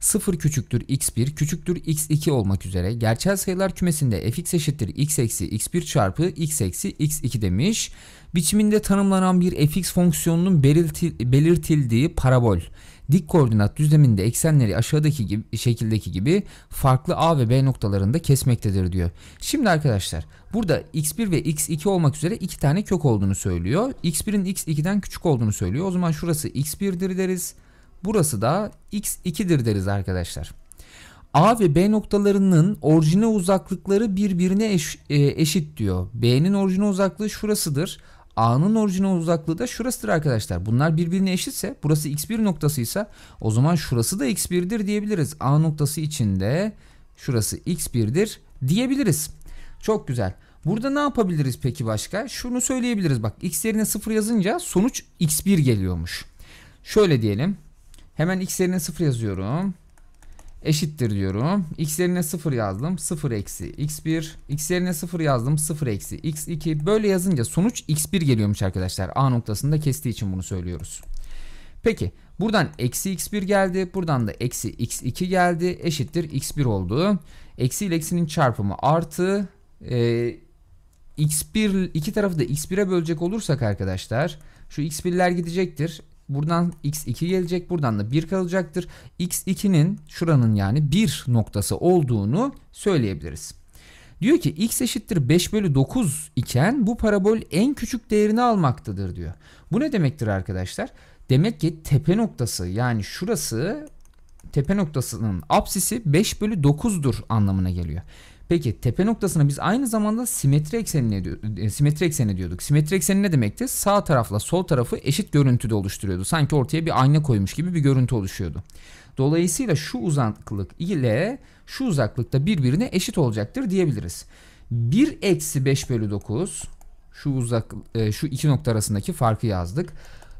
0 küçüktür x1 küçüktür x2 olmak üzere gerçel sayılar kümesinde fx eşittir x eksi x1 çarpı x eksi x2 demiş. Biçiminde tanımlanan bir fx fonksiyonunun belirtil, belirtildiği parabol dik koordinat düzleminde eksenleri aşağıdaki gibi, şekildeki gibi farklı A ve B noktalarında kesmektedir diyor. Şimdi arkadaşlar burada x1 ve x2 olmak üzere iki tane kök olduğunu söylüyor. x1'in x2'den küçük olduğunu söylüyor. O zaman şurası x1'dir deriz. Burası da x2'dir deriz arkadaşlar. A ve B noktalarının orijine uzaklıkları birbirine eş, e, eşit diyor. B'nin orijine uzaklığı şurasıdır. A'nın orijine uzaklığı da şurasıdır arkadaşlar. Bunlar birbirine eşitse burası x1 noktasıysa o zaman şurası da x1'dir diyebiliriz. A noktası içinde şurası x1'dir diyebiliriz. Çok güzel. Burada ne yapabiliriz peki başka? Şunu söyleyebiliriz bak x yerine 0 yazınca sonuç x1 geliyormuş. Şöyle diyelim Hemen x yerine 0 yazıyorum. Eşittir diyorum. X yerine 0 yazdım. 0 eksi x1. X yerine 0 yazdım. 0 eksi x2. Böyle yazınca sonuç x1 geliyormuş arkadaşlar. A noktasında kestiği için bunu söylüyoruz. Peki buradan eksi x1 geldi. Buradan da eksi x2 geldi. Eşittir x1 oldu. Eksi ile eksinin çarpımı artı. E, x1 iki tarafı da x1'e bölecek olursak arkadaşlar. Şu x1'ler gidecektir. Buradan x2 gelecek. Buradan da 1 kalacaktır. x2'nin şuranın yani 1 noktası olduğunu söyleyebiliriz. Diyor ki x eşittir 5 bölü 9 iken bu parabol en küçük değerini almaktadır diyor. Bu ne demektir arkadaşlar? Demek ki tepe noktası yani şurası tepe noktasının apsisi 5 bölü 9'dur anlamına geliyor. Peki tepe noktasına biz aynı zamanda simetri eksenine diyor, e, simetri ekseni diyorduk. Simetri ekseni ne demekti? Sağ tarafla sol tarafı eşit görüntüde oluşturuyordu. Sanki ortaya bir ayna koymuş gibi bir görüntü oluşuyordu. Dolayısıyla şu uzaklık ile şu uzaklıkta birbirine eşit olacaktır diyebiliriz. 1 eksi 5 bölü 9 şu uzak e, şu iki nokta arasındaki farkı yazdık.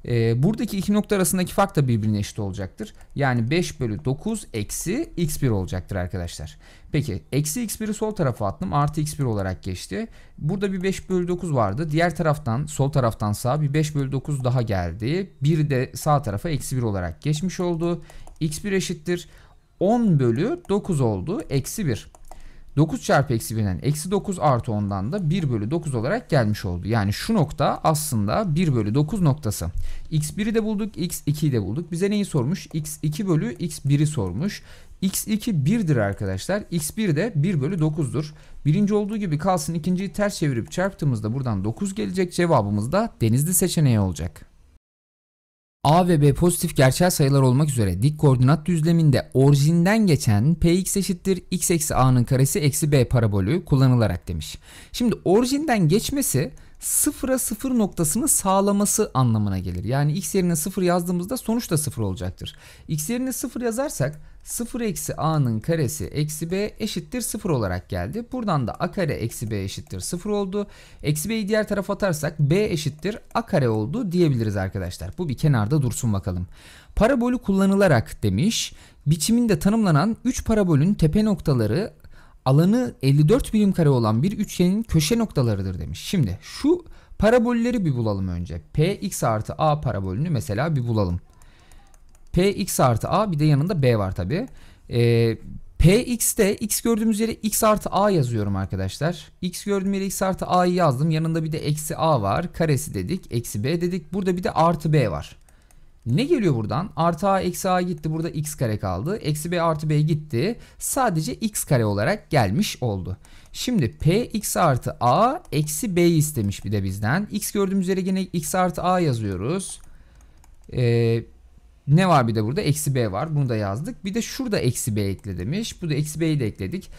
E, buradaki iki nokta arasındaki fark da birbirine eşit olacaktır. Yani 5 bölü 9 eksi x1 olacaktır arkadaşlar. Peki eksi x1'i sol tarafa attım. Artı x1 olarak geçti. Burada bir 5 bölü 9 vardı. Diğer taraftan sol taraftan sağa bir 5 bölü 9 daha geldi. Bir de sağ tarafa eksi 1 olarak geçmiş oldu. x1 eşittir. 10 bölü 9 oldu. Eksi 1. 9 çarpı eksi 1'den eksi 9 artı 10'dan da 1 bölü 9 olarak gelmiş oldu. Yani şu nokta aslında 1 bölü 9 noktası. x1'i de bulduk x2'yi de bulduk. Bize neyi sormuş? x2 bölü x1'i sormuş. x2 1'dir arkadaşlar. x1 de 1 bölü 9'dur. Birinci olduğu gibi kalsın ikinciyi ters çevirip çarptığımızda buradan 9 gelecek. Cevabımız da denizli seçeneği olacak. A ve B pozitif gerçel sayılar olmak üzere dik koordinat düzleminde orijinden geçen px eşittir x eksi a'nın karesi eksi b parabolü kullanılarak demiş. Şimdi orijinden geçmesi sıfıra sıfır noktasını sağlaması anlamına gelir. Yani x yerine sıfır yazdığımızda sonuç da sıfır olacaktır. x yerine sıfır yazarsak 0 eksi a'nın karesi eksi b eşittir 0 olarak geldi. Buradan da a kare eksi b eşittir 0 oldu. Eksi b'yi diğer tarafa atarsak b eşittir a kare oldu diyebiliriz arkadaşlar. Bu bir kenarda dursun bakalım. Parabolü kullanılarak demiş. Biçiminde tanımlanan 3 parabolün tepe noktaları alanı 54 birim kare olan bir üçgenin köşe noktalarıdır demiş. Şimdi şu parabolleri bir bulalım önce. Px artı a parabolünü mesela bir bulalım. Px artı a bir de yanında b var tabi. E, ee, Px'te x gördüğümüz yere x artı a yazıyorum arkadaşlar. x gördüğüm yere x artı a'yı yazdım. Yanında bir de eksi a var. Karesi dedik. Eksi b dedik. Burada bir de artı b var. Ne geliyor buradan? Artı a eksi a gitti. Burada x kare kaldı. Eksi b artı b gitti. Sadece x kare olarak gelmiş oldu. Şimdi px artı a eksi b istemiş bir de bizden. x gördüğümüz yere yine x artı a yazıyoruz. Ee, ne var bir de burada? Eksi b var. Bunu da yazdık. Bir de şurada eksi b ekle demiş. Bu da eksi b'yi de ekledik.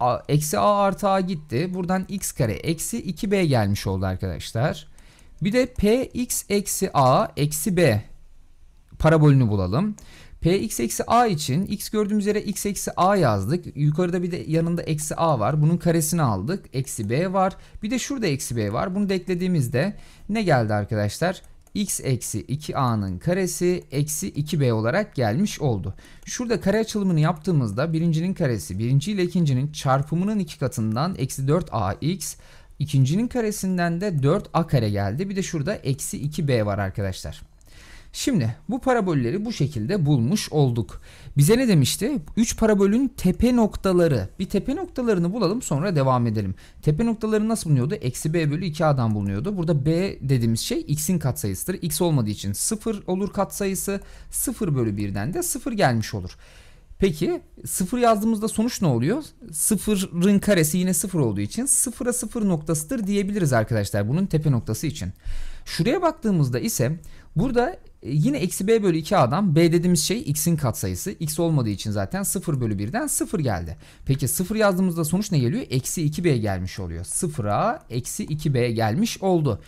A, eksi a artı a gitti. Buradan x kare eksi 2b gelmiş oldu arkadaşlar. Bir de px eksi a eksi b parabolünü bulalım. px eksi a için x gördüğümüz yere x eksi a yazdık. Yukarıda bir de yanında eksi a var. Bunun karesini aldık. Eksi b var. Bir de şurada eksi b var. Bunu da eklediğimizde ne geldi arkadaşlar? x eksi 2a'nın karesi eksi 2b olarak gelmiş oldu. Şurada kare açılımını yaptığımızda birincinin karesi birinci ile ikincinin çarpımının iki katından eksi 4ax ikincinin karesinden de 4a kare geldi. Bir de şurada eksi 2b var arkadaşlar. Şimdi bu parabolleri bu şekilde bulmuş olduk. Bize ne demişti? 3 parabolün tepe noktaları. Bir tepe noktalarını bulalım sonra devam edelim. Tepe noktaları nasıl bulunuyordu? Eksi b bölü 2a'dan bulunuyordu. Burada b dediğimiz şey x'in katsayısıdır. x olmadığı için 0 olur katsayısı. 0 bölü 1'den de 0 gelmiş olur. Peki 0 yazdığımızda sonuç ne oluyor? 0'ın karesi yine 0 olduğu için 0'a 0 noktasıdır diyebiliriz arkadaşlar bunun tepe noktası için. Şuraya baktığımızda ise burada e, yine eksi b bölü 2 adam b dediğimiz şey x'in katsayısı. x olmadığı için zaten 0 bölü 1'den 0 geldi. Peki 0 yazdığımızda sonuç ne geliyor? Eksi 2b gelmiş oluyor. 0'a eksi 2b gelmiş oldu.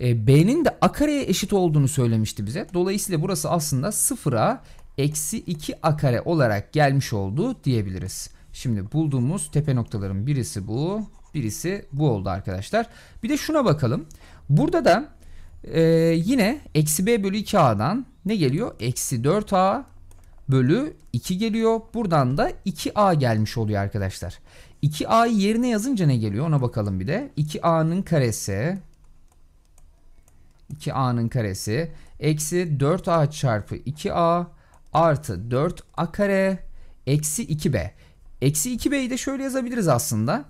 E, b'nin de a kareye eşit olduğunu söylemişti bize. Dolayısıyla burası aslında 0'a eksi 2 a kare olarak gelmiş oldu diyebiliriz. Şimdi bulduğumuz tepe noktaların birisi bu, birisi bu oldu arkadaşlar. Bir de şuna bakalım. Burada da ee, yine eksi b bölü 2a'dan ne geliyor? Eksi 4a bölü 2 geliyor. Buradan da 2a gelmiş oluyor arkadaşlar. 2a'yı yerine yazınca ne geliyor ona bakalım bir de. 2a'nın karesi 2a'nın karesi eksi 4a çarpı 2a artı 4a kare eksi 2b. Eksi 2b'yi de şöyle yazabiliriz aslında.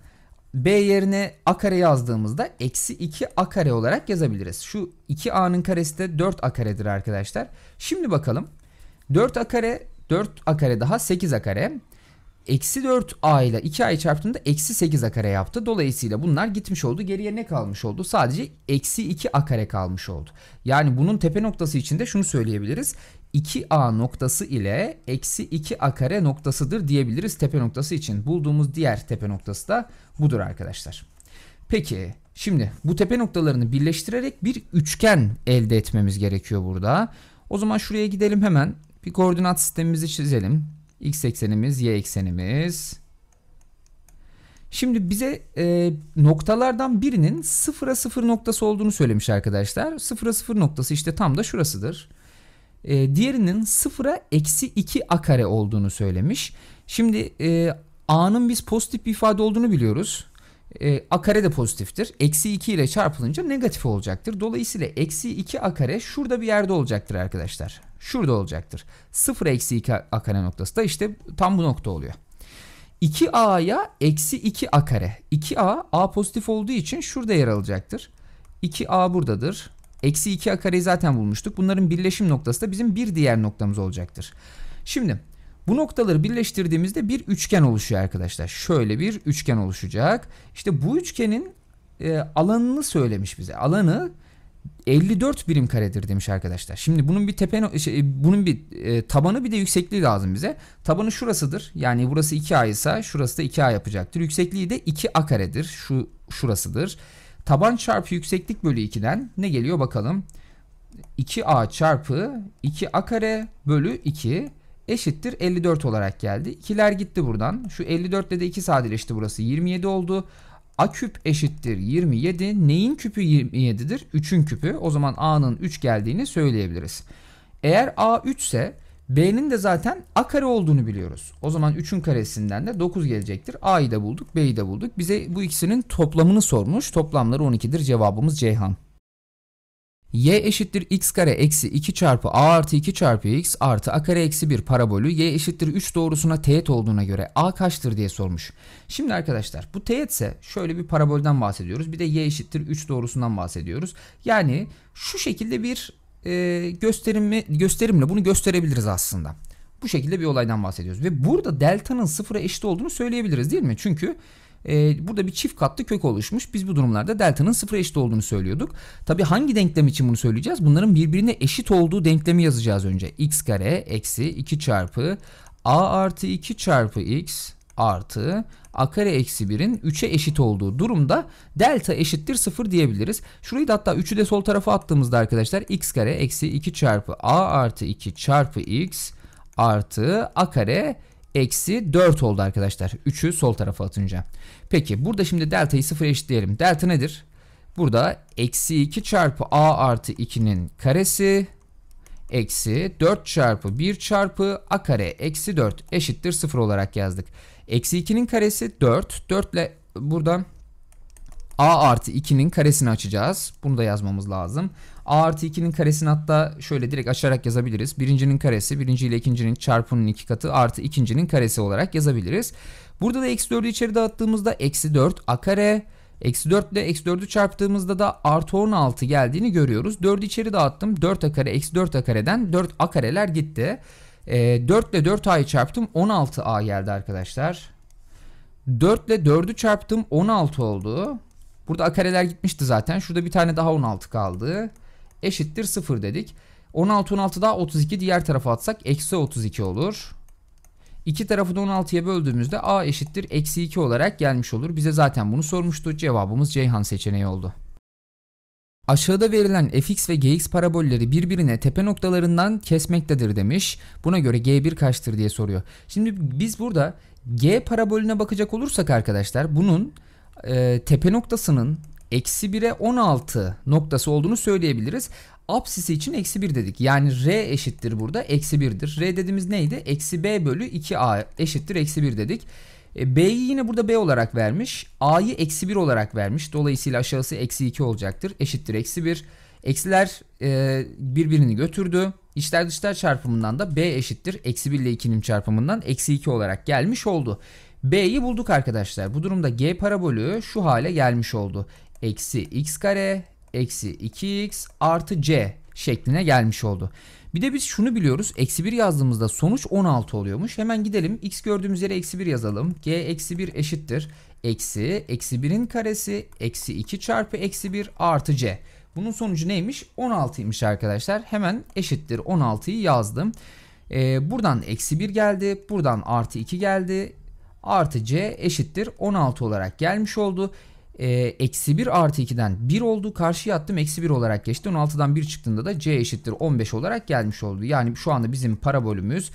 B yerine a kare yazdığımızda eksi 2 a kare olarak yazabiliriz. Şu 2 a'nın karesi de 4 a karedir arkadaşlar. Şimdi bakalım. 4 a kare 4 a kare daha 8 a kare eksi 4a ile 2a'yı çarptığında eksi 8a kare yaptı. Dolayısıyla bunlar gitmiş oldu. Geriye ne kalmış oldu? Sadece eksi 2a kare kalmış oldu. Yani bunun tepe noktası için de şunu söyleyebiliriz. 2a noktası ile eksi 2a kare noktasıdır diyebiliriz tepe noktası için. Bulduğumuz diğer tepe noktası da budur arkadaşlar. Peki şimdi bu tepe noktalarını birleştirerek bir üçgen elde etmemiz gerekiyor burada. O zaman şuraya gidelim hemen. Bir koordinat sistemimizi çizelim. X eksenimiz, Y eksenimiz. Şimdi bize e, noktalardan birinin sıfıra sıfır noktası olduğunu söylemiş arkadaşlar. Sıfıra sıfır noktası işte tam da şurasıdır. E, diğerinin sıfıra eksi 2 a kare olduğunu söylemiş. Şimdi e, a'nın biz pozitif bir ifade olduğunu biliyoruz e, a kare de pozitiftir. Eksi 2 ile çarpılınca negatif olacaktır. Dolayısıyla eksi 2 a kare şurada bir yerde olacaktır arkadaşlar. Şurada olacaktır. 0 eksi 2 a kare noktası da işte tam bu nokta oluyor. 2a'ya eksi 2 a kare. 2a a pozitif olduğu için şurada yer alacaktır. 2a buradadır. Eksi 2 a kareyi zaten bulmuştuk. Bunların birleşim noktası da bizim bir diğer noktamız olacaktır. Şimdi bu noktaları birleştirdiğimizde bir üçgen oluşuyor arkadaşlar. Şöyle bir üçgen oluşacak. İşte bu üçgenin e, alanını söylemiş bize. Alanı 54 birim karedir demiş arkadaşlar. Şimdi bunun bir tepe e, şey, e, bunun bir e, tabanı bir de yüksekliği lazım bize. Tabanı şurasıdır. Yani burası 2A ise şurası da 2A yapacaktır. Yüksekliği de 2A karedir. Şu şurasıdır. Taban çarpı yükseklik bölü 2'den ne geliyor bakalım. 2A çarpı 2A kare bölü 2 eşittir 54 olarak geldi. İkiler gitti buradan. Şu 54 ile de 2 sadeleşti burası 27 oldu. A küp eşittir 27. Neyin küpü 27'dir? 3'ün küpü. O zaman A'nın 3 geldiğini söyleyebiliriz. Eğer A 3 ise B'nin de zaten A kare olduğunu biliyoruz. O zaman 3'ün karesinden de 9 gelecektir. A'yı da bulduk, B'yi de bulduk. Bize bu ikisinin toplamını sormuş. Toplamları 12'dir. Cevabımız Ceyhan y eşittir x kare eksi 2 çarpı a artı 2 çarpı x artı a kare eksi 1 parabolü y eşittir 3 doğrusuna teğet olduğuna göre a kaçtır diye sormuş. Şimdi arkadaşlar bu teğetse şöyle bir parabolden bahsediyoruz bir de y eşittir 3 doğrusundan bahsediyoruz. Yani şu şekilde bir e, gösterimi, gösterimle bunu gösterebiliriz aslında. Bu şekilde bir olaydan bahsediyoruz ve burada delta'nın sıfıra eşit olduğunu söyleyebiliriz değil mi? Çünkü e, burada bir çift katlı kök oluşmuş. Biz bu durumlarda delta'nın sıfıra eşit olduğunu söylüyorduk. Tabi hangi denklem için bunu söyleyeceğiz? Bunların birbirine eşit olduğu denklemi yazacağız önce. x kare eksi 2 çarpı a artı 2 çarpı x artı a kare eksi 1'in 3'e eşit olduğu durumda delta eşittir 0 diyebiliriz. Şurayı da hatta 3'ü de sol tarafa attığımızda arkadaşlar x kare eksi 2 çarpı a artı 2 çarpı x artı a kare eksi 4 oldu arkadaşlar. 3'ü sol tarafa atınca. Peki burada şimdi delta'yı 0 eşitleyelim. Delta nedir? Burada eksi 2 çarpı a artı 2'nin karesi eksi 4 çarpı 1 çarpı a kare eksi 4 eşittir 0 olarak yazdık. Eksi 2'nin karesi 4. 4 ile buradan a artı 2'nin karesini açacağız. Bunu da yazmamız lazım. A artı 2'nin karesini hatta şöyle direkt açarak yazabiliriz. Birincinin karesi, birinci ile ikincinin çarpımının iki katı artı ikincinin karesi olarak yazabiliriz. Burada da eksi 4'ü içeri dağıttığımızda eksi 4 a kare Eksi 4 ile eksi 4'ü çarptığımızda da artı 16 geldiğini görüyoruz. 4'ü içeri dağıttım. 4 a kare eksi 4 a kareden 4 a kareler gitti. E, ee, 4 ile 4 a'yı çarptım. 16 a geldi arkadaşlar. 4 ile 4'ü çarptım. 16 oldu. Burada a kareler gitmişti zaten. Şurada bir tane daha 16 kaldı eşittir 0 dedik. 16 16 daha 32 diğer tarafa atsak eksi 32 olur. İki tarafı da 16'ya böldüğümüzde a eşittir eksi 2 olarak gelmiş olur. Bize zaten bunu sormuştu. Cevabımız Ceyhan seçeneği oldu. Aşağıda verilen fx ve gx parabolleri birbirine tepe noktalarından kesmektedir demiş. Buna göre g1 kaçtır diye soruyor. Şimdi biz burada g parabolüne bakacak olursak arkadaşlar bunun e, tepe noktasının eksi 1'e 16 noktası olduğunu söyleyebiliriz. Apsisi için eksi 1 dedik. Yani R eşittir burada. Eksi 1'dir. R dediğimiz neydi? Eksi B bölü 2A eşittir. Eksi 1 dedik. E, B'yi yine burada B olarak vermiş. A'yı eksi 1 olarak vermiş. Dolayısıyla aşağısı eksi 2 olacaktır. Eşittir eksi 1. Eksiler e, birbirini götürdü. İçler dışlar çarpımından da B eşittir. Eksi 1 ile 2'nin çarpımından eksi 2 olarak gelmiş oldu. B'yi bulduk arkadaşlar. Bu durumda G parabolü şu hale gelmiş oldu eksi x kare eksi 2x artı c şekline gelmiş oldu. Bir de biz şunu biliyoruz. Eksi 1 yazdığımızda sonuç 16 oluyormuş. Hemen gidelim. X gördüğümüz yere eksi 1 yazalım. G eksi 1 eşittir. Eksi, eksi 1'in karesi, eksi 2 çarpı eksi 1 artı C. Bunun sonucu neymiş? 16'ymış arkadaşlar. Hemen eşittir 16'yı yazdım. Ee, buradan eksi 1 geldi. Buradan artı 2 geldi artı c eşittir 16 olarak gelmiş oldu. Ee, eksi 1 artı 2'den 1 oldu. Karşıya attım eksi 1 olarak geçti. 16'dan 1 çıktığında da c eşittir 15 olarak gelmiş oldu. Yani şu anda bizim parabolümüz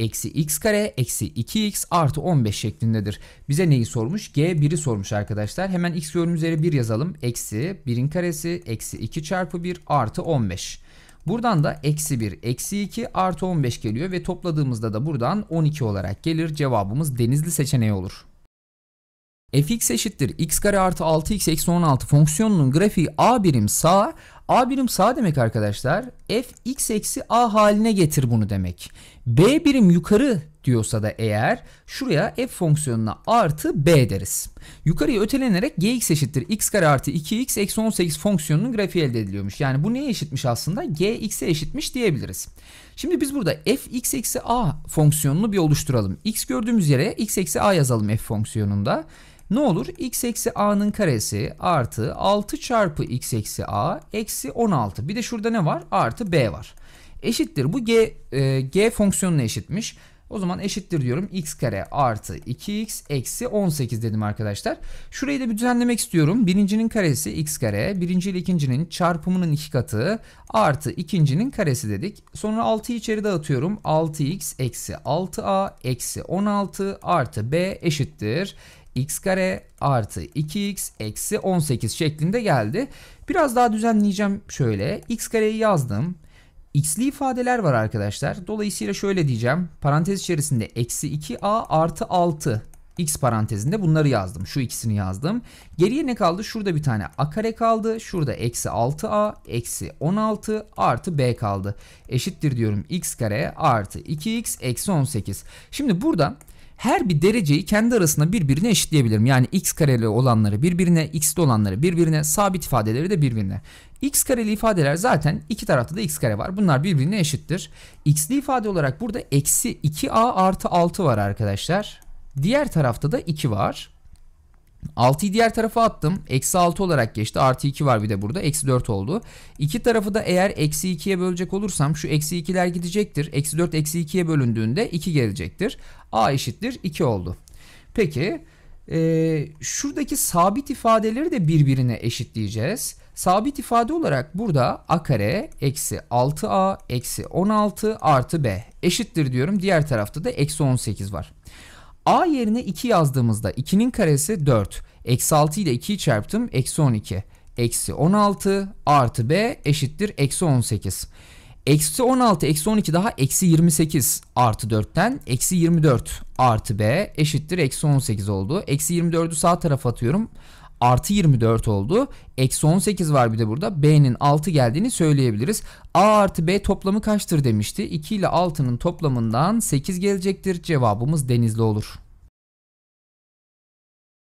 eksi x kare eksi 2x artı 15 şeklindedir. Bize neyi sormuş? G1'i sormuş arkadaşlar. Hemen x yorum üzeri 1 yazalım. Eksi 1'in karesi eksi 2 çarpı 1 artı 15. Buradan da eksi 1 eksi 2 artı 15 geliyor ve topladığımızda da buradan 12 olarak gelir. Cevabımız denizli seçeneği olur fx eşittir x kare artı 6x eksi 16 fonksiyonunun grafiği a birim sağ. A birim sağ demek arkadaşlar f x eksi a haline getir bunu demek. B birim yukarı diyorsa da eğer şuraya f fonksiyonuna artı b deriz. Yukarıya ötelenerek gx eşittir x kare artı 2x eksi 18 fonksiyonunun grafiği elde ediliyormuş. Yani bu neye eşitmiş aslında? gx'e eşitmiş diyebiliriz. Şimdi biz burada f x eksi a fonksiyonunu bir oluşturalım. x gördüğümüz yere x eksi a yazalım f fonksiyonunda. Ne olur? x eksi a'nın karesi artı 6 çarpı x eksi a eksi 16. Bir de şurada ne var? Artı b var. Eşittir. Bu g, e, g fonksiyonuna eşitmiş. O zaman eşittir diyorum x kare artı 2x eksi 18 dedim arkadaşlar. Şurayı da bir düzenlemek istiyorum. Birincinin karesi x kare. Birinci ile ikincinin çarpımının iki katı artı ikincinin karesi dedik. Sonra 6'yı içeri dağıtıyorum. 6x eksi 6a eksi 16 artı b eşittir x kare artı 2x eksi 18 şeklinde geldi. Biraz daha düzenleyeceğim şöyle. x kareyi yazdım x'li ifadeler var arkadaşlar. Dolayısıyla şöyle diyeceğim. Parantez içerisinde eksi 2a artı 6 x parantezinde bunları yazdım. Şu ikisini yazdım. Geriye ne kaldı? Şurada bir tane a kare kaldı. Şurada eksi 6a eksi 16 artı b kaldı. Eşittir diyorum x kare artı 2x eksi 18. Şimdi buradan her bir dereceyi kendi arasında birbirine eşitleyebilirim. Yani x kareli olanları birbirine, x'li olanları birbirine, sabit ifadeleri de birbirine. x kareli ifadeler zaten iki tarafta da x kare var. Bunlar birbirine eşittir. x'li ifade olarak burada eksi 2a artı 6 var arkadaşlar. Diğer tarafta da 2 var. 6'yı diğer tarafa attım. Eksi 6 olarak geçti. Artı 2 var bir de burada. Eksi 4 oldu. İki tarafı da eğer eksi 2'ye bölecek olursam şu eksi 2'ler gidecektir. Eksi 4 eksi 2'ye bölündüğünde 2 gelecektir. A eşittir 2 oldu. Peki e, şuradaki sabit ifadeleri de birbirine eşitleyeceğiz. Sabit ifade olarak burada a kare eksi 6a eksi 16 artı b eşittir diyorum. Diğer tarafta da eksi 18 var. A yerine 2 yazdığımızda 2'nin karesi 4. Eksi 6 ile 2'yi çarptım. Eksi 12. Eksi 16 artı B eşittir. Eksi 18. Eksi 16 eksi 12 daha eksi 28 artı 4'ten eksi 24 artı B eşittir. Eksi 18 oldu. Eksi 24'ü sağ tarafa atıyorum artı 24 oldu. Eksi 18 var bir de burada. B'nin 6 geldiğini söyleyebiliriz. A artı B toplamı kaçtır demişti. 2 ile 6'nın toplamından 8 gelecektir. Cevabımız denizli olur.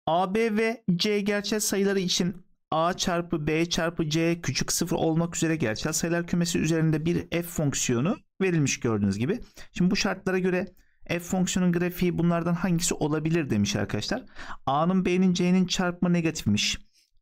A, B ve C gerçel sayıları için A çarpı B çarpı C küçük sıfır olmak üzere gerçel sayılar kümesi üzerinde bir f fonksiyonu verilmiş gördüğünüz gibi. Şimdi bu şartlara göre F fonksiyonun grafiği bunlardan hangisi olabilir demiş arkadaşlar. A'nın B'nin C'nin çarpma negatifmiş.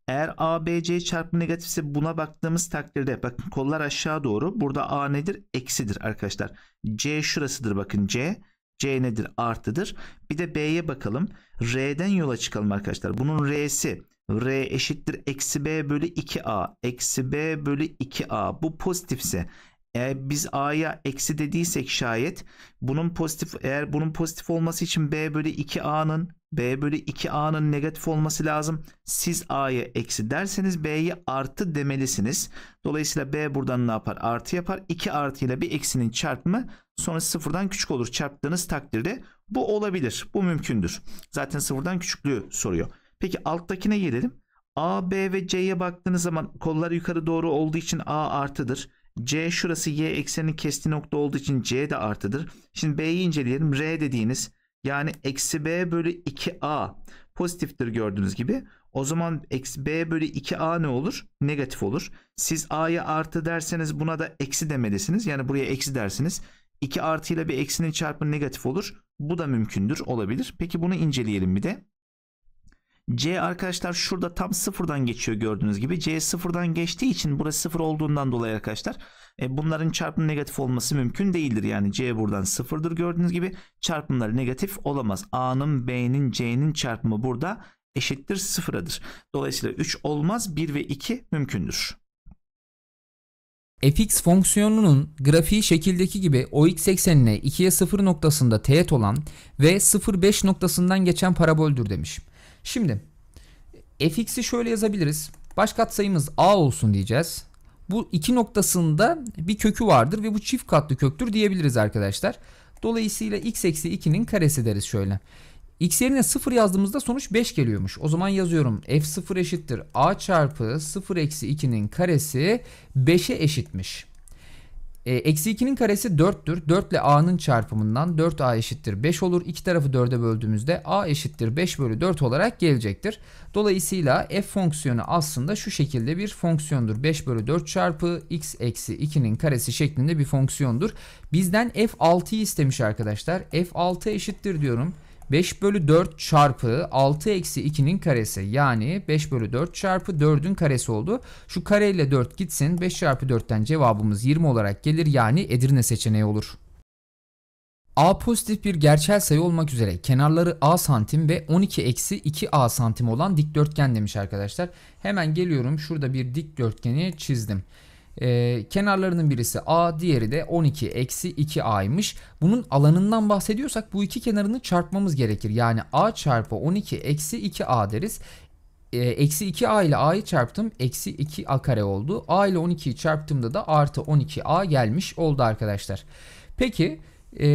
Eğer A, B, C çarpma negatifse buna baktığımız takdirde bakın kollar aşağı doğru. Burada A nedir? Eksidir arkadaşlar. C şurasıdır bakın C. C nedir? Artıdır. Bir de B'ye bakalım. R'den yola çıkalım arkadaşlar. Bunun R'si R eşittir eksi B bölü 2A. Eksi B bölü 2A. Bu pozitifse eğer biz a'ya eksi dediysek şayet bunun pozitif eğer bunun pozitif olması için b bölü 2a'nın b bölü 2a'nın negatif olması lazım. Siz a'ya eksi derseniz b'yi artı demelisiniz. Dolayısıyla b buradan ne yapar? Artı yapar. 2 artı ile bir eksinin çarpımı sonra sıfırdan küçük olur. Çarptığınız takdirde bu olabilir. Bu mümkündür. Zaten sıfırdan küçüklüğü soruyor. Peki alttakine gelelim. A, B ve C'ye baktığınız zaman kollar yukarı doğru olduğu için A artıdır. C şurası y eksenini kestiği nokta olduğu için C de artıdır. Şimdi B'yi inceleyelim. R dediğiniz yani eksi B bölü 2A pozitiftir gördüğünüz gibi. O zaman eksi B bölü 2A ne olur? Negatif olur. Siz A'ya artı derseniz buna da eksi demelisiniz. Yani buraya eksi dersiniz. 2 artıyla bir eksinin çarpımı negatif olur. Bu da mümkündür olabilir. Peki bunu inceleyelim bir de. C arkadaşlar şurada tam sıfırdan geçiyor gördüğünüz gibi. C sıfırdan geçtiği için burası sıfır olduğundan dolayı arkadaşlar e, bunların çarpımı negatif olması mümkün değildir. Yani C buradan sıfırdır gördüğünüz gibi çarpımları negatif olamaz. A'nın B'nin C'nin çarpımı burada eşittir sıfıradır. Dolayısıyla 3 olmaz 1 ve 2 mümkündür. fx fonksiyonunun grafiği şekildeki gibi ox eksenine 2'ye 0 noktasında teğet olan ve 0,5 noktasından geçen paraboldür demiş. Şimdi fx'i şöyle yazabiliriz. Baş katsayımız a olsun diyeceğiz. Bu iki noktasında bir kökü vardır ve bu çift katlı köktür diyebiliriz arkadaşlar. Dolayısıyla x eksi 2'nin karesi deriz şöyle. X yerine 0 yazdığımızda sonuç 5 geliyormuş. O zaman yazıyorum f0 eşittir a çarpı 0 eksi 2'nin karesi 5'e eşitmiş. E, eksi 2'nin karesi 4'tür. 4 ile a'nın çarpımından 4a eşittir 5 olur. İki tarafı 4'e böldüğümüzde a eşittir 5 bölü 4 olarak gelecektir. Dolayısıyla f fonksiyonu aslında şu şekilde bir fonksiyondur. 5 bölü 4 çarpı x eksi 2'nin karesi şeklinde bir fonksiyondur. Bizden f6'yı istemiş arkadaşlar. f6 eşittir diyorum. 5 bölü 4 çarpı 6 eksi 2'nin karesi yani 5 bölü 4 çarpı 4'ün karesi oldu. Şu kareyle 4 gitsin 5 çarpı 4'ten cevabımız 20 olarak gelir yani Edirne seçeneği olur. A pozitif bir gerçel sayı olmak üzere kenarları A santim ve 12 eksi 2 A santim olan dikdörtgen demiş arkadaşlar. Hemen geliyorum şurada bir dikdörtgeni çizdim. Ee, kenarlarının birisi a diğeri de 12 eksi 2a'ymış. Bunun alanından bahsediyorsak bu iki kenarını çarpmamız gerekir. Yani a çarpı 12 eksi 2a deriz. Ee, eksi 2a ile a'yı çarptım. Eksi 2a kare oldu. a ile 12'yi çarptığımda da artı 12a gelmiş oldu arkadaşlar. Peki e,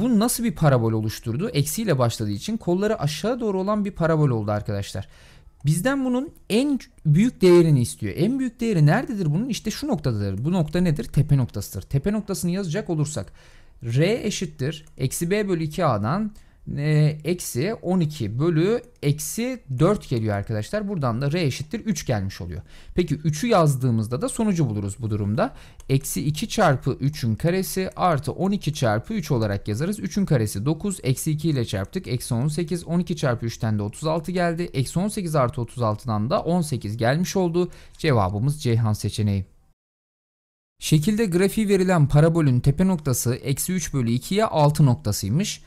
bu nasıl bir parabol oluşturdu? Eksi ile başladığı için kolları aşağı doğru olan bir parabol oldu arkadaşlar. Arkadaşlar. Bizden bunun en büyük değerini istiyor. En büyük değeri nerededir bunun? İşte şu noktadadır. Bu nokta nedir? Tepe noktasıdır. Tepe noktasını yazacak olursak R eşittir. Eksi B bölü 2A'dan ee, eksi 12 bölü eksi 4 geliyor arkadaşlar. Buradan da r eşittir 3 gelmiş oluyor. Peki 3'ü yazdığımızda da sonucu buluruz bu durumda. Eksi 2 çarpı 3'ün karesi artı 12 çarpı 3 olarak yazarız. 3'ün karesi 9. Eksi 2 ile çarptık. Eksi 18. 12 çarpı 3'ten de 36 geldi. Eksi 18 artı 36'dan da 18 gelmiş oldu. Cevabımız Ceyhan seçeneği. Şekilde grafiği verilen parabolün tepe noktası eksi 3 bölü 2'ye 6 noktasıymış.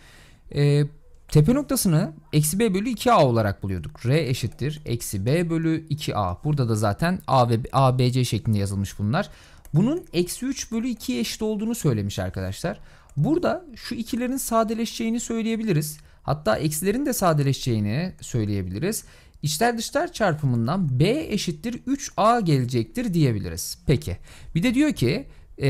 E, tepe noktasını eksi b bölü 2a olarak buluyorduk. R eşittir eksi b bölü 2a. Burada da zaten a ve a, b, c şeklinde yazılmış bunlar. Bunun eksi 3 bölü 2'ye eşit olduğunu söylemiş arkadaşlar. Burada şu ikilerin sadeleşeceğini söyleyebiliriz. Hatta eksilerin de sadeleşeceğini söyleyebiliriz. İçler dışlar çarpımından b eşittir 3a gelecektir diyebiliriz. Peki bir de diyor ki e,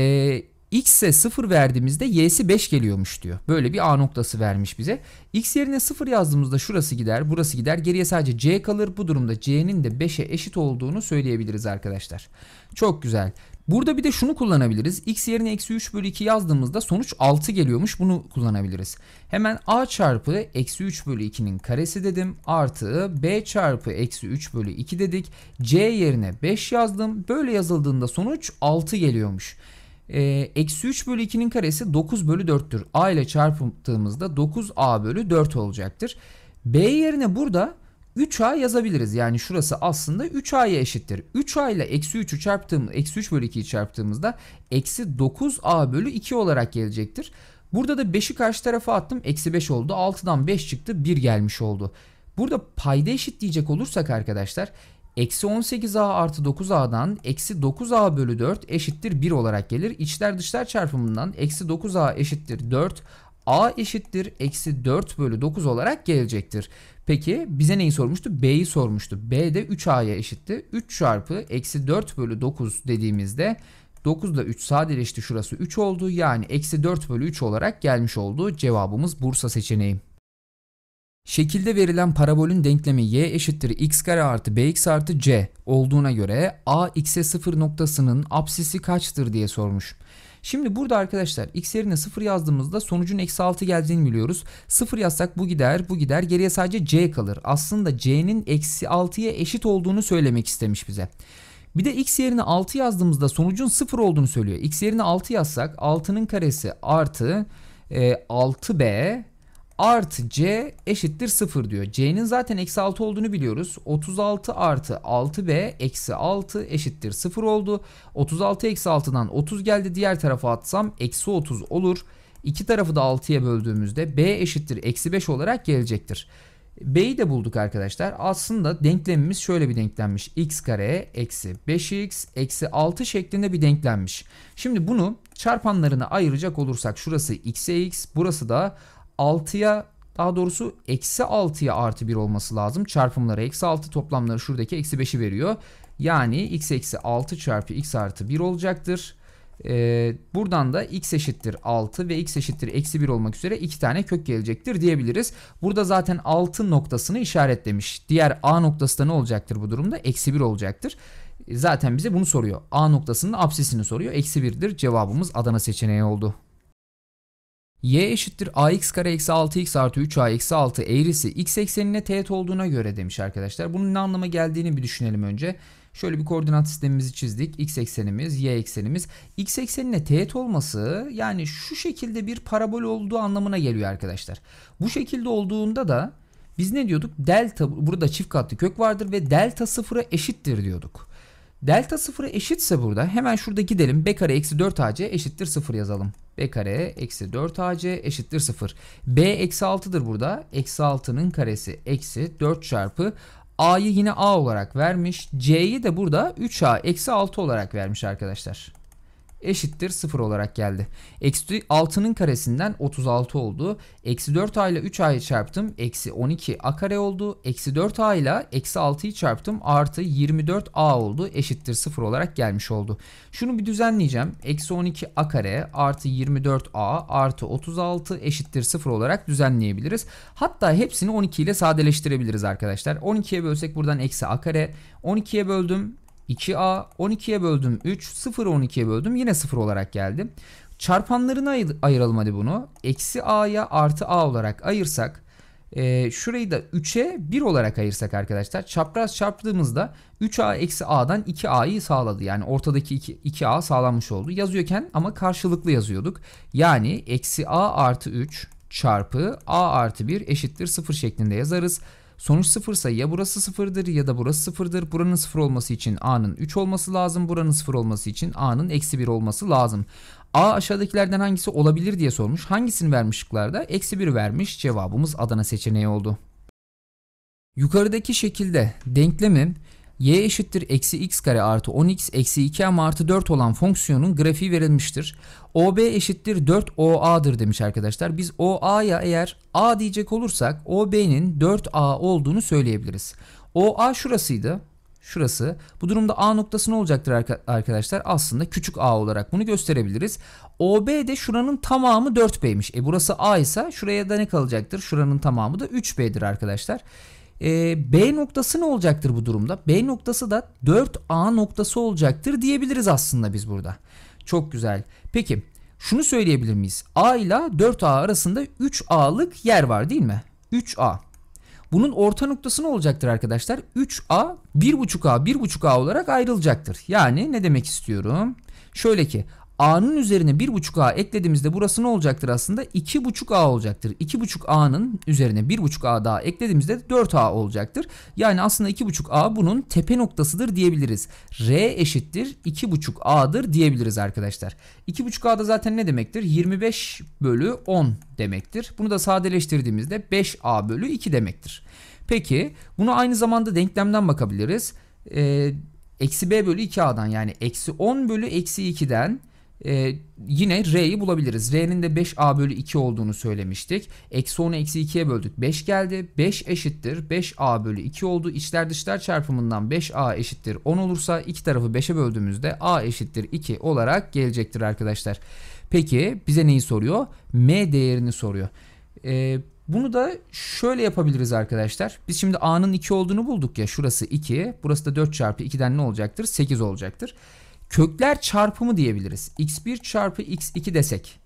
x'e 0 verdiğimizde y'si 5 geliyormuş diyor. Böyle bir a noktası vermiş bize. x yerine 0 yazdığımızda şurası gider, burası gider. Geriye sadece c kalır. Bu durumda c'nin de 5'e eşit olduğunu söyleyebiliriz arkadaşlar. Çok güzel. Burada bir de şunu kullanabiliriz. x yerine eksi 3 bölü 2 yazdığımızda sonuç 6 geliyormuş. Bunu kullanabiliriz. Hemen a çarpı eksi 3 bölü 2'nin karesi dedim. Artı b çarpı eksi 3 bölü 2 dedik. c yerine 5 yazdım. Böyle yazıldığında sonuç 6 geliyormuş. Ee, eksi 3 bölü 2'nin karesi 9 bölü 4'tür. A ile çarptığımızda 9A bölü 4 olacaktır. B yerine burada 3A yazabiliriz. Yani şurası aslında 3A'ya eşittir. 3A ile eksi 3'ü çarptığım, eksi 3 bölü 2'yi çarptığımızda eksi 9A bölü 2 olarak gelecektir. Burada da 5'i karşı tarafa attım. Eksi 5 oldu. 6'dan 5 çıktı. 1 gelmiş oldu. Burada payda diyecek olursak arkadaşlar Eksi 18a artı 9a'dan eksi 9a bölü 4 eşittir 1 olarak gelir. İçler dışlar çarpımından eksi 9a eşittir 4 a eşittir eksi 4 bölü 9 olarak gelecektir. Peki bize neyi sormuştu? B'yi sormuştu. B de 3a'ya eşitti. 3 çarpı eksi 4 bölü 9 dediğimizde 9 da 3 sadeleşti şurası 3 oldu. Yani eksi 4 bölü 3 olarak gelmiş oldu. Cevabımız Bursa seçeneği. Şekilde verilen parabolün denklemi y eşittir x kare artı bx artı c olduğuna göre a x'e 0 noktasının apsisi kaçtır diye sormuş. Şimdi burada arkadaşlar x yerine 0 yazdığımızda sonucun eksi 6 geldiğini biliyoruz. 0 yazsak bu gider bu gider geriye sadece c kalır. Aslında c'nin eksi 6'ya eşit olduğunu söylemek istemiş bize. Bir de x yerine 6 yazdığımızda sonucun 0 olduğunu söylüyor. x yerine 6 yazsak 6'nın karesi artı e, 6b artı c eşittir 0 diyor. c'nin zaten eksi 6 olduğunu biliyoruz. 36 artı 6b eksi 6 eşittir 0 oldu. 36 eksi 6'dan 30 geldi. Diğer tarafa atsam eksi 30 olur. İki tarafı da 6'ya böldüğümüzde b eşittir eksi 5 olarak gelecektir. B'yi de bulduk arkadaşlar. Aslında denklemimiz şöyle bir denklenmiş. x kare eksi 5x eksi 6 şeklinde bir denklenmiş. Şimdi bunu çarpanlarına ayıracak olursak şurası x'e x burası da 6'ya daha doğrusu eksi 6'ya artı 1 olması lazım. Çarpımları eksi 6 toplamları şuradaki eksi 5'i veriyor. Yani x eksi 6 çarpı x artı 1 olacaktır. Ee, buradan da x eşittir 6 ve x eşittir eksi 1 olmak üzere 2 tane kök gelecektir diyebiliriz. Burada zaten 6 noktasını işaretlemiş. Diğer a noktası da ne olacaktır bu durumda? Eksi 1 olacaktır. Zaten bize bunu soruyor. A noktasının absesini soruyor. Eksi 1'dir. Cevabımız Adana seçeneği oldu y eşittir ax kare eksi 6x artı 3a eksi 6 eğrisi x eksenine teğet olduğuna göre demiş arkadaşlar. Bunun ne anlama geldiğini bir düşünelim önce. Şöyle bir koordinat sistemimizi çizdik. X eksenimiz, y eksenimiz. X eksenine teğet olması yani şu şekilde bir parabol olduğu anlamına geliyor arkadaşlar. Bu şekilde olduğunda da biz ne diyorduk? Delta burada çift katlı kök vardır ve delta sıfıra eşittir diyorduk. Delta sıfıra eşitse burada hemen şurada gidelim. B kare eksi 4 ac eşittir sıfır yazalım b kare eksi 4ac eşittir 0. b eksi 6'dır burada. Eksi 6'nın karesi eksi 4 çarpı a'yı yine a olarak vermiş. c'yi de burada 3a eksi 6 olarak vermiş arkadaşlar eşittir 0 olarak geldi. Eksi 6'nın karesinden 36 oldu. Eksi 4a ile 3a'yı çarptım. Eksi 12a kare oldu. Eksi 4a ile eksi 6'yı çarptım. Artı 24a oldu. Eşittir 0 olarak gelmiş oldu. Şunu bir düzenleyeceğim. Eksi 12a kare artı 24a artı 36 eşittir 0 olarak düzenleyebiliriz. Hatta hepsini 12 ile sadeleştirebiliriz arkadaşlar. 12'ye bölsek buradan eksi a kare. 12'ye böldüm 2A 12'ye böldüm 3 0 12'ye böldüm yine 0 olarak geldi. Çarpanlarını ayır, ayıralım hadi bunu. Eksi A'ya artı A olarak ayırsak e, şurayı da 3'e 1 olarak ayırsak arkadaşlar çapraz çarptığımızda 3A eksi A'dan 2A'yı sağladı. Yani ortadaki 2, a sağlanmış oldu. Yazıyorken ama karşılıklı yazıyorduk. Yani eksi A artı 3 çarpı A artı 1 eşittir 0 şeklinde yazarız. Sonuç sıfırsa ya burası sıfırdır ya da burası sıfırdır. Buranın sıfır olması için A'nın 3 olması lazım. Buranın sıfır olması için A'nın eksi 1 olması lazım. A aşağıdakilerden hangisi olabilir diye sormuş. Hangisini vermiş şıklarda? Eksi 1 vermiş. Cevabımız Adana seçeneği oldu. Yukarıdaki şekilde denklemin y eşittir eksi x kare artı 10x eksi 2 m artı 4 olan fonksiyonun grafiği verilmiştir. OB eşittir 4 OA'dır demiş arkadaşlar. Biz OA'ya eğer A diyecek olursak OB'nin 4A olduğunu söyleyebiliriz. OA şurasıydı. Şurası. Bu durumda A noktası ne olacaktır arkadaşlar? Aslında küçük A olarak bunu gösterebiliriz. OB de şuranın tamamı 4B'ymiş. E burası A ise şuraya da ne kalacaktır? Şuranın tamamı da 3B'dir arkadaşlar. E, B noktası ne olacaktır bu durumda? B noktası da 4A noktası olacaktır diyebiliriz aslında biz burada. Çok güzel. Peki şunu söyleyebilir miyiz? A ile 4A arasında 3A'lık yer var değil mi? 3A. Bunun orta noktası ne olacaktır arkadaşlar? 3A, 1.5A, 1.5A olarak ayrılacaktır. Yani ne demek istiyorum? Şöyle ki A'nın üzerine 1.5A eklediğimizde burası ne olacaktır aslında? 2.5A olacaktır. 2.5A'nın üzerine 1.5A daha eklediğimizde 4A olacaktır. Yani aslında 2.5A bunun tepe noktasıdır diyebiliriz. R eşittir 2.5A'dır diyebiliriz arkadaşlar. 2.5A'da zaten ne demektir? 25 bölü 10 demektir. Bunu da sadeleştirdiğimizde 5A bölü 2 demektir. Peki bunu aynı zamanda denklemden bakabiliriz. Ee, eksi b bölü 2a'dan yani eksi 10 bölü eksi 2'den ee, yine R'yi bulabiliriz. R'nin de 5A bölü 2 olduğunu söylemiştik. Eksi 10'u eksi 2'ye böldük. 5 geldi. 5 eşittir. 5A bölü 2 oldu. İçler dışlar çarpımından 5A eşittir 10 olursa iki tarafı 5'e böldüğümüzde A eşittir 2 olarak gelecektir arkadaşlar. Peki bize neyi soruyor? M değerini soruyor. Ee, bunu da şöyle yapabiliriz arkadaşlar. Biz şimdi A'nın 2 olduğunu bulduk ya. Şurası 2. Burası da 4 çarpı 2'den ne olacaktır? 8 olacaktır kökler çarpımı diyebiliriz. x1 çarpı x2 desek.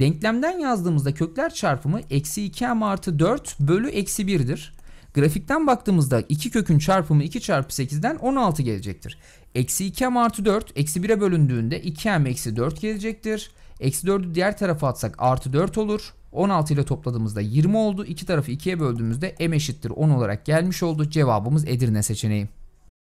Denklemden yazdığımızda kökler çarpımı eksi 2m artı 4 bölü eksi 1'dir. Grafikten baktığımızda 2 kökün çarpımı 2 çarpı 8'den 16 gelecektir. Eksi 2m artı 4 eksi 1'e bölündüğünde 2m eksi 4 gelecektir. Eksi 4'ü diğer tarafa atsak artı 4 olur. 16 ile topladığımızda 20 oldu. İki tarafı 2'ye böldüğümüzde m eşittir 10 olarak gelmiş oldu. Cevabımız Edirne seçeneği.